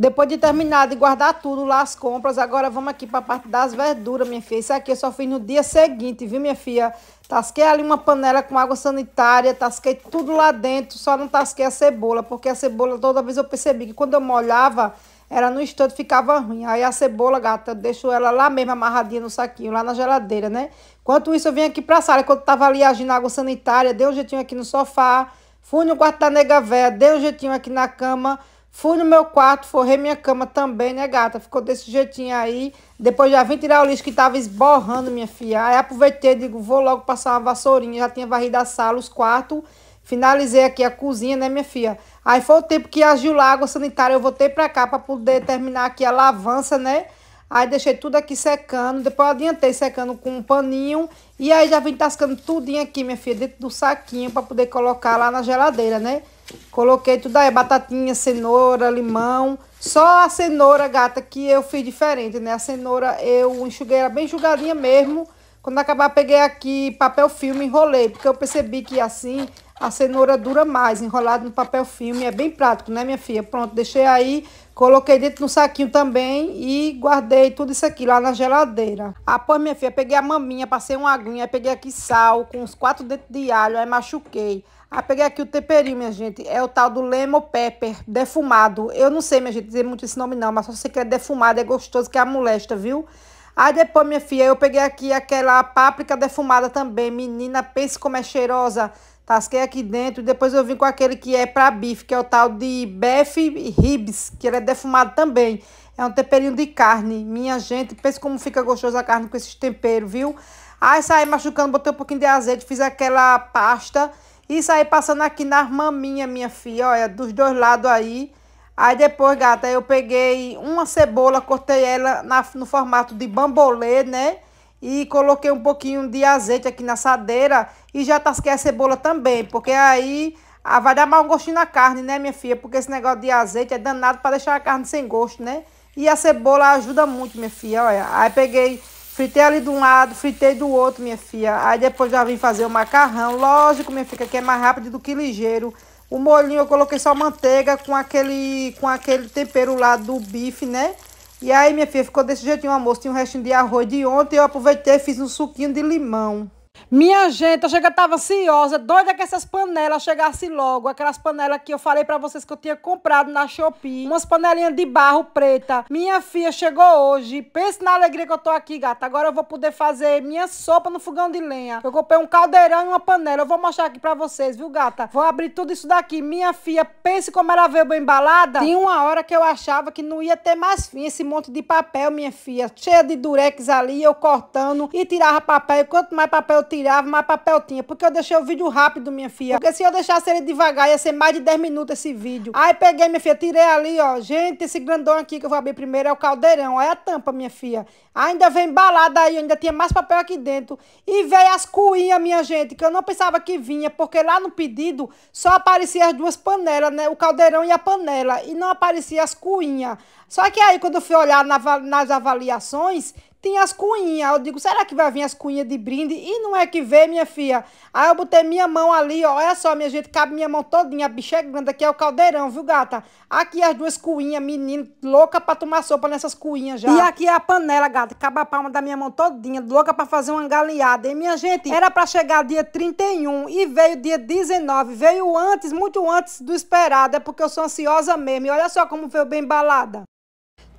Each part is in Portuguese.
Depois de terminar de guardar tudo lá as compras, agora vamos aqui para a parte das verduras, minha filha. Isso aqui eu só fiz no dia seguinte, viu, minha filha? Tasquei ali uma panela com água sanitária, tasquei tudo lá dentro, só não tasquei a cebola, porque a cebola toda vez eu percebi que quando eu molhava, era no estouro ficava ruim. Aí a cebola, gata, eu deixo ela lá mesmo amarradinha no saquinho, lá na geladeira, né? Enquanto isso, eu vim aqui para a sala, quando tava ali agindo água sanitária, dei um jeitinho aqui no sofá, fui no quarto da nega véia, dei um jeitinho aqui na cama. Fui no meu quarto, forrei minha cama também, né, gata? Ficou desse jeitinho aí. Depois já vim tirar o lixo que tava esborrando, minha filha. Aí aproveitei, digo, vou logo passar uma vassourinha. Já tinha varrido a sala, os quartos. Finalizei aqui a cozinha, né, minha filha? Aí foi o tempo que agiu lá a água sanitária. Eu voltei pra cá pra poder terminar aqui a lavança, né? Aí deixei tudo aqui secando. Depois adiantei secando com um paninho. E aí já vim tascando tudinho aqui, minha filha, dentro do saquinho pra poder colocar lá na geladeira, né? Coloquei tudo aí, batatinha, cenoura, limão. Só a cenoura, gata, que eu fiz diferente, né? A cenoura eu enxuguei ela bem enxugadinha mesmo. Quando acabar, peguei aqui papel filme e enrolei, porque eu percebi que assim a cenoura dura mais, enrolada no papel filme. É bem prático, né, minha filha? Pronto, deixei aí, coloquei dentro no saquinho também e guardei tudo isso aqui lá na geladeira. Após, ah, minha filha, peguei a maminha, passei uma aguinha, peguei aqui sal com uns quatro dentes de alho, aí machuquei. Ah, peguei aqui o temperinho, minha gente. É o tal do Lemon Pepper defumado. Eu não sei, minha gente, dizer muito esse nome não, mas só sei que é defumado, é gostoso, que é a molesta, viu? Aí depois, minha filha, eu peguei aqui aquela páprica defumada também. Menina, pense como é cheirosa. Tasquei aqui dentro. Depois eu vim com aquele que é para bife, que é o tal de Beef Ribs, que ele é defumado também. É um temperinho de carne. Minha gente, pense como fica gostosa a carne com esses temperos, viu? Aí saí machucando, botei um pouquinho de azeite, fiz aquela pasta isso aí passando aqui nas maminhas, minha filha, olha, dos dois lados aí. Aí depois, gata, eu peguei uma cebola, cortei ela na, no formato de bambolê, né? E coloquei um pouquinho de azeite aqui na assadeira e já tasquei a cebola também, porque aí ah, vai dar mau gostinho na carne, né, minha filha? Porque esse negócio de azeite é danado para deixar a carne sem gosto, né? E a cebola ajuda muito, minha filha, olha. Aí peguei Fritei ali de um lado, fritei do outro, minha filha. Aí depois já vim fazer o macarrão. Lógico, minha filha, que é mais rápido do que ligeiro. O molhinho eu coloquei só manteiga com aquele, com aquele tempero lá do bife, né? E aí, minha filha, ficou desse jeitinho, almoço. Tinha um restinho de arroz de ontem. Eu aproveitei e fiz um suquinho de limão. Minha gente, eu chega tava ansiosa, doida que essas panelas chegassem logo. Aquelas panelas que eu falei para vocês que eu tinha comprado na Shopee. Umas panelinhas de barro preta. Minha filha chegou hoje. Pense na alegria que eu tô aqui, gata. Agora eu vou poder fazer minha sopa no fogão de lenha. Eu comprei um caldeirão e uma panela. Eu vou mostrar aqui para vocês, viu, gata? Vou abrir tudo isso daqui. Minha filha, pense como ela veio bem embalada. tem uma hora que eu achava que não ia ter mais fim esse monte de papel, minha filha. Cheia de durex ali, eu cortando e tirava papel. Quanto mais papel eu tirava, tirava, mas papel tinha. Porque eu deixei o vídeo rápido, minha filha. Porque se eu deixasse ele devagar, ia ser mais de 10 minutos esse vídeo. Aí peguei, minha filha, tirei ali, ó. Gente, esse grandão aqui que eu vou abrir primeiro é o caldeirão. Olha a tampa, minha filha. Ainda vem embalada aí, ainda tinha mais papel aqui dentro. E veio as cuinhas, minha gente, que eu não pensava que vinha, porque lá no pedido só aparecia as duas panelas, né? O caldeirão e a panela. E não aparecia as cuinhas. Só que aí, quando eu fui olhar na, nas avaliações, tinha as cunhas. Eu digo, será que vai vir as cunhas de brinde? E não é que vê, minha filha. Aí eu botei minha mão ali, ó. Olha só, minha gente, cabe minha mão todinha. A bicha é grande, aqui é o caldeirão, viu, gata? Aqui as duas cuinhas, menino, louca pra tomar sopa nessas cuinhas já. E aqui é a panela, gata. Cabe a palma da minha mão todinha, louca pra fazer uma galeada. E, minha gente, era pra chegar dia 31 e veio dia 19. Veio antes, muito antes do esperado. É porque eu sou ansiosa mesmo. E olha só como veio bem embalada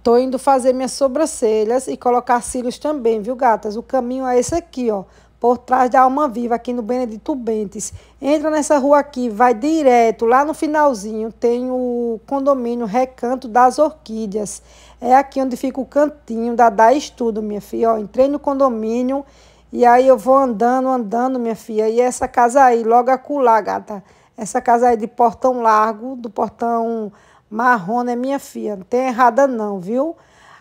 Tô indo fazer minhas sobrancelhas e colocar cílios também, viu, gatas? O caminho é esse aqui, ó. Por trás da Alma Viva, aqui no Benedito Bentes. Entra nessa rua aqui, vai direto. Lá no finalzinho tem o condomínio Recanto das Orquídeas. É aqui onde fica o cantinho da Da Estudo, minha filha. Ó, entrei no condomínio e aí eu vou andando, andando, minha filha. E essa casa aí, logo acolá, gata. Essa casa aí de portão largo, do portão Marrona é minha filha, não tem errada não, viu?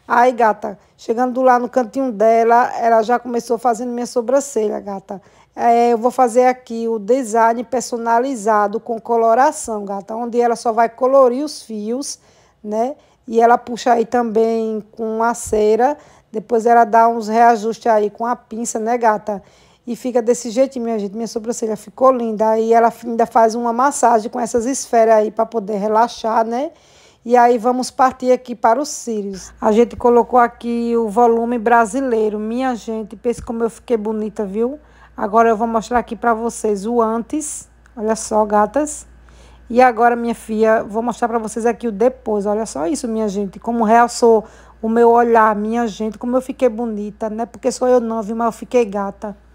Aí, gata, chegando lá no cantinho dela, ela já começou fazendo minha sobrancelha, gata. É, eu vou fazer aqui o design personalizado com coloração, gata, onde ela só vai colorir os fios, né? E ela puxa aí também com a cera, depois ela dá uns reajustes aí com a pinça, né, gata? e fica desse jeitinho, minha gente. Minha sobrancelha ficou linda. E ela ainda faz uma massagem com essas esferas aí para poder relaxar, né? E aí vamos partir aqui para os cílios. A gente colocou aqui o volume brasileiro. Minha gente, pense como eu fiquei bonita, viu? Agora eu vou mostrar aqui para vocês o antes. Olha só, gatas. E agora, minha filha, vou mostrar para vocês aqui o depois. Olha só isso, minha gente. Como realçou o meu olhar, minha gente. Como eu fiquei bonita, né? Porque sou eu não, viu? Mas eu fiquei gata.